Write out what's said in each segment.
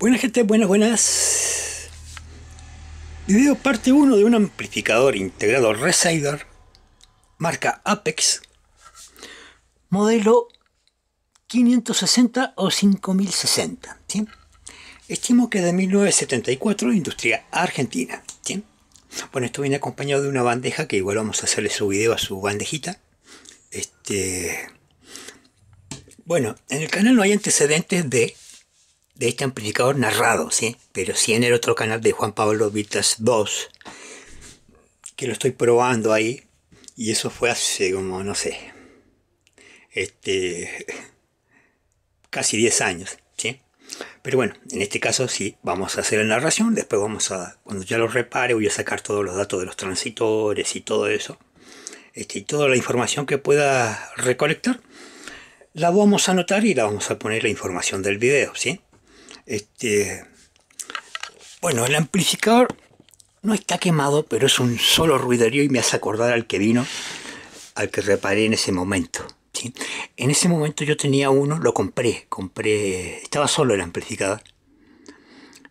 Buenas gente, buenas, buenas. Video parte 1 de un amplificador integrado Resider, marca Apex, modelo 560 o 5060. Estimo que de 1974, industria argentina. Bueno, esto viene acompañado de una bandeja que igual vamos a hacerle su video a su bandejita. Este... Bueno, en el canal no hay antecedentes de de este amplificador narrado, ¿sí? pero sí en el otro canal de Juan Pablo Vitas 2, que lo estoy probando ahí, y eso fue hace como, no sé, este, casi 10 años, ¿sí? Pero bueno, en este caso sí, vamos a hacer la narración, después vamos a, cuando ya lo repare, voy a sacar todos los datos de los transitores y todo eso, este, y toda la información que pueda recolectar, la vamos a anotar y la vamos a poner la información del video, ¿sí? Este, bueno, el amplificador no está quemado, pero es un solo ruiderío y me hace acordar al que vino, al que reparé en ese momento. En ese momento yo tenía uno, lo compré, compré, estaba solo el amplificador.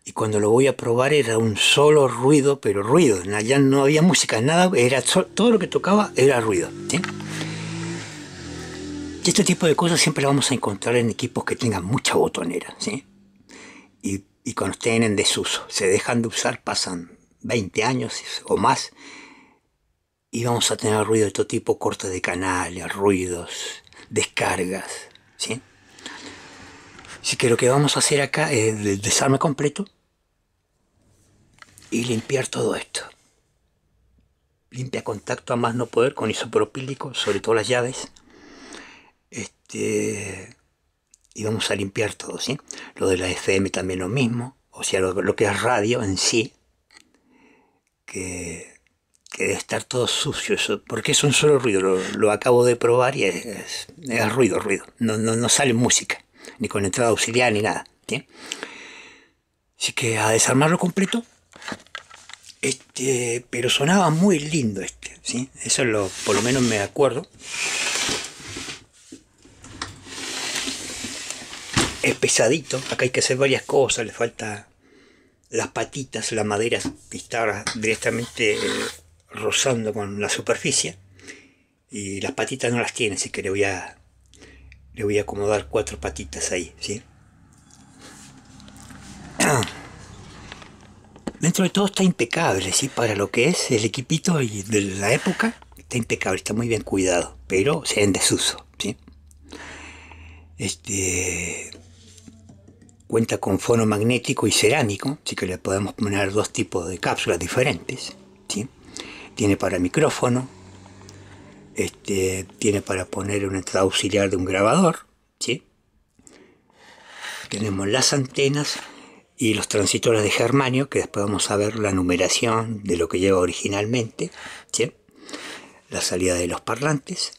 Y cuando lo voy a probar era un solo ruido, pero ruido. Ya no había música, nada, era todo lo que tocaba era ruido. Y este tipo de cosas siempre vamos a encontrar en equipos que tengan mucha botonera. ¿sí? y cuando estén en desuso, se dejan de usar, pasan 20 años o más y vamos a tener ruido de todo tipo, cortes de canales, ruidos, descargas, Así que lo que vamos a hacer acá es el desarme completo y limpiar todo esto. Limpia contacto a más no poder con isopropílico, sobre todo las llaves. Este, y vamos a limpiar todo, ¿sí? Lo de la FM también lo mismo, o sea, lo, que es radio en sí, que, que, debe estar todo sucio, porque es un solo ruido, lo, acabo de probar y es, es, ruido, ruido, no, sale música, ni con entrada auxiliar ni nada, ¿sí? Así que a desarmarlo completo, este, pero sonaba muy lindo este, ¿sí? Eso lo, por lo menos me acuerdo. es pesadito. Acá hay que hacer varias cosas. Le falta las patitas, la madera está directamente eh, rozando con la superficie. Y las patitas no las tiene, así que le voy a, le voy a acomodar cuatro patitas ahí. ¿sí? Ah. Dentro de todo está impecable, ¿sí? para lo que es el equipito de la época. Está impecable, está muy bien cuidado, pero se en desuso. ¿sí? Este, Cuenta con fono magnético y cerámico, así que le podemos poner dos tipos de cápsulas diferentes. Tiene para micrófono, este, tiene para poner una entrada auxiliar de un grabador. Tenemos las antenas y los transistores de germanio, que después vamos a ver la numeración de lo que lleva originalmente. La salida de los parlantes.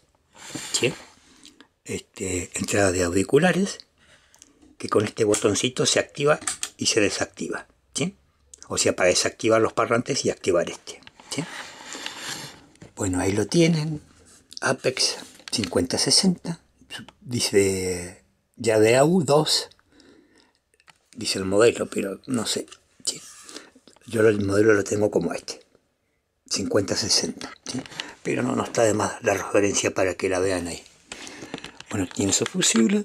Este, entrada de auriculares que con este botoncito se activa y se desactiva. ¿sí? O sea, para desactivar los parlantes y activar este. Bueno, ahí lo tienen. Apex 5060. Dice ya de AU2. Dice el modelo, pero no sé. Yo el modelo lo tengo como este. 5060. Pero no, no está de más la referencia para que la vean ahí. Bueno, pienso su fusible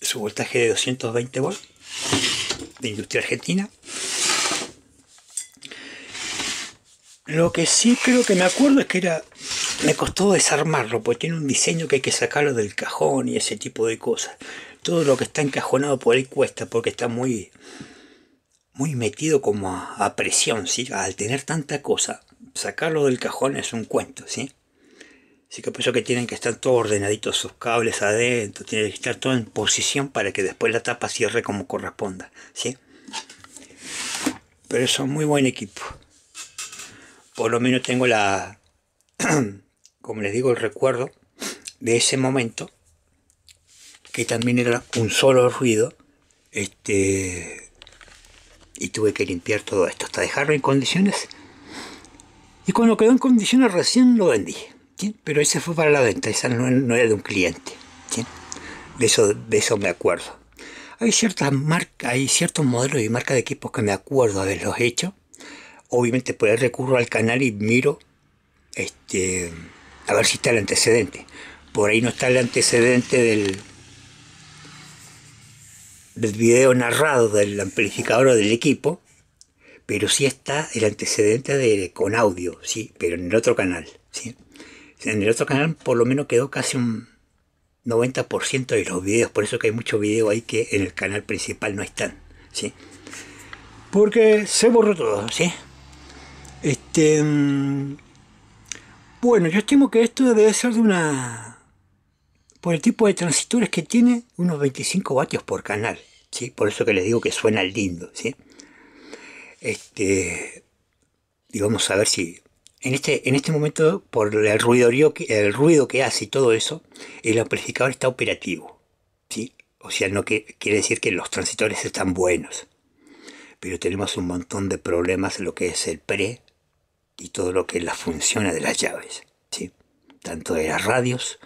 su voltaje de 220 volts de industria argentina. Lo que sí creo que me acuerdo es que era. Me costó desarmarlo, porque tiene un diseño que hay que sacarlo del cajón y ese tipo de cosas. Todo lo que está encajonado por ahí cuesta, porque está muy. muy metido como a, presión, Al tener tanta cosa, sacarlo del cajón es un cuento, ¿sí? Así que por que tienen que estar todos ordenaditos sus cables adentro, tiene que estar todo en posición para que después la tapa cierre como corresponda, ¿sí? Pero son muy buen equipo. Por lo menos tengo la, como les digo, el recuerdo de ese momento, que también era un solo ruido, este, y tuve que limpiar todo esto hasta dejarlo en condiciones. Y cuando quedó en condiciones recién lo vendí. Pero ese fue para la venta, esa no, era de un cliente. De, eso, me acuerdo. Hay ciertas marcas, hay ciertos modelos y marcas de equipos que me acuerdo de los hechos. Obviamente por ahí recurro al canal y miro este, a ver si está el antecedente. Por ahí no está el antecedente del, video narrado del amplificador o del equipo, pero sí está el antecedente de, con audio, sí, pero en el otro canal, sí en el otro canal por lo menos quedó casi un 90% de los videos, por eso que hay muchos videos ahí que en el canal principal no están, ¿sí? Porque se borró todo, ¿sí? Este, mm, bueno, yo estimo que esto debe ser de una... Por el tipo de transistores que tiene, unos 25 vatios por canal, ¿sí? Por eso que les digo que suena lindo, ¿sí? Este, y vamos a ver si este, en este, momento, por el ruido, el ruido que hace y todo eso, el amplificador está operativo. ¿sí? O sea, no que, quiere decir que los transitores están buenos. Pero tenemos un montón de problemas en lo que es el pre y todo lo que es la función de las llaves. ¿sí? Tanto de las radios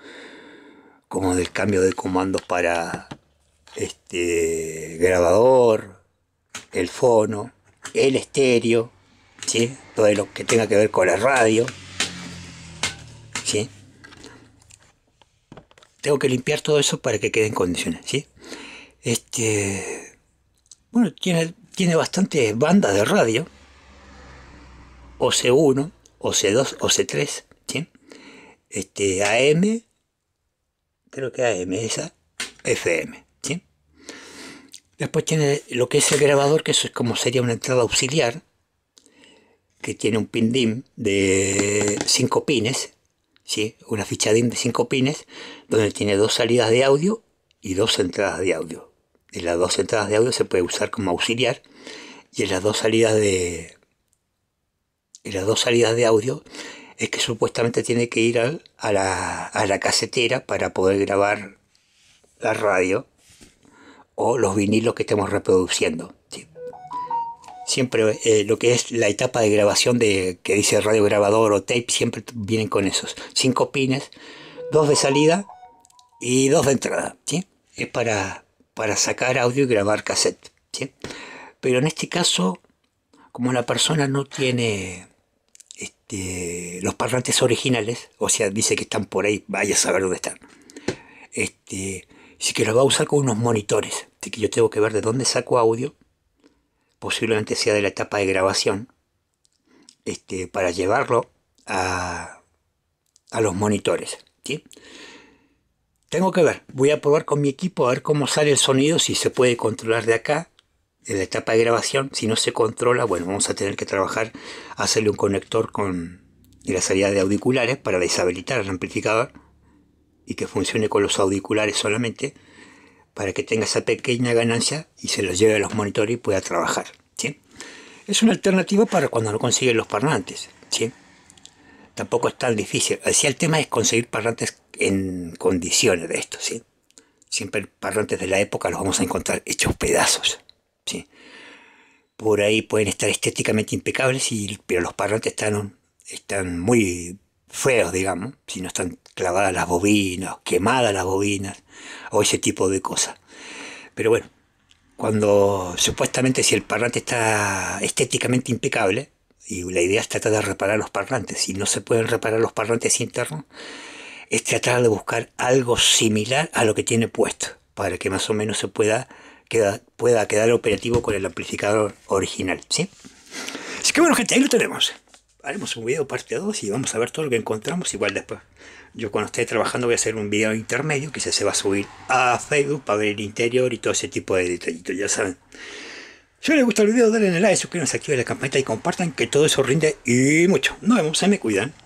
como del cambio de comandos para este grabador, el fono, el estéreo, todo lo que tenga que ver con la radio. ¿sí? Tengo que limpiar todo eso para que quede en condiciones. ¿sí? Este, bueno, tiene, tiene bastantes bandas de radio. OC1, OC2, c 3 Este, AM, creo que AM esa, FM. Después tiene lo que es el grabador, que eso es como sería una entrada auxiliar que tiene un pin DIM de 5 pines, ¿sí? una ficha DIM de 5 pines, donde tiene dos salidas de audio y dos entradas de audio. En las dos entradas de audio se puede usar como auxiliar y en las dos salidas de en las dos salidas de audio es que supuestamente tiene que ir a, la, a la casetera para poder grabar la radio o los vinilos que estemos reproduciendo siempre eh, lo que es la etapa de grabación de que dice radio grabador o tape, siempre vienen con esos. Cinco pines, dos de salida y dos de entrada. Es para, para sacar audio y grabar cassette. Pero en este caso, como la persona no tiene este, los parlantes originales, o sea, dice que están por ahí, vaya a saber dónde están. Este, sí que lo va a usar con unos monitores. Así que yo tengo que ver de dónde saco audio posiblemente sea de la etapa de grabación, este, para llevarlo a, los monitores. Tengo que ver, voy a probar con mi equipo a ver cómo sale el sonido, si se puede controlar de acá, de la etapa de grabación. Si no se controla, bueno, vamos a tener que trabajar, hacerle un conector con la salida de auriculares para deshabilitar el amplificador y que funcione con los auriculares solamente para que tenga esa pequeña ganancia y se los lleve a los monitores y pueda trabajar. ¿sí? Es una alternativa para cuando no consiguen los parlantes. ¿sí? Tampoco es tan difícil. Así el tema es conseguir parlantes en condiciones de esto. ¿sí? Siempre parlantes de la época los vamos a encontrar hechos pedazos. ¿sí? Por ahí pueden estar estéticamente impecables, y, pero los parlantes están, están muy feos, digamos, si no están clavadas las bobinas, quemadas las bobinas, o ese tipo de cosas. Pero bueno, cuando supuestamente si el parlante está estéticamente impecable, y la idea es tratar de reparar los parlantes, si no se pueden reparar los parlantes internos, es tratar de buscar algo similar a lo que tiene puesto, para que más o menos se pueda, queda, pueda quedar operativo con el amplificador original, ¿sí? Así que bueno, gente, ahí lo tenemos haremos un video parte 2 y vamos a ver todo lo que encontramos. Igual después, yo cuando esté trabajando voy a hacer un video intermedio que se va a subir a Facebook para ver el interior y todo ese tipo de detallitos, ya saben. Si les gusta el video, denle like, suscríbanse, activen la campanita y compartan que todo eso rinde y mucho. Nos vemos, se me cuidan.